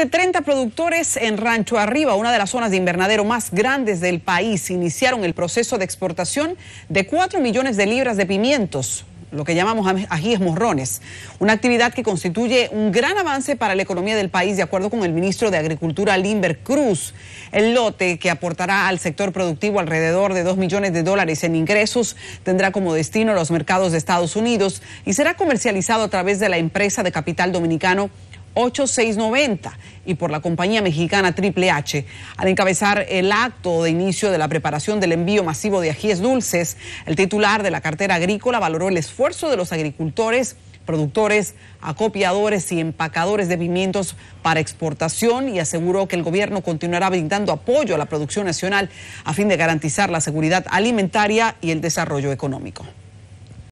30 productores en Rancho Arriba, una de las zonas de invernadero más grandes del país, iniciaron el proceso de exportación de 4 millones de libras de pimientos, lo que llamamos ajíes morrones, una actividad que constituye un gran avance para la economía del país, de acuerdo con el ministro de Agricultura, Limber Cruz. El lote que aportará al sector productivo alrededor de 2 millones de dólares en ingresos tendrá como destino los mercados de Estados Unidos y será comercializado a través de la empresa de capital dominicano 8690 y por la compañía mexicana Triple H. Al encabezar el acto de inicio de la preparación del envío masivo de ajíes dulces, el titular de la cartera agrícola valoró el esfuerzo de los agricultores productores, acopiadores y empacadores de pimientos para exportación y aseguró que el gobierno continuará brindando apoyo a la producción nacional a fin de garantizar la seguridad alimentaria y el desarrollo económico.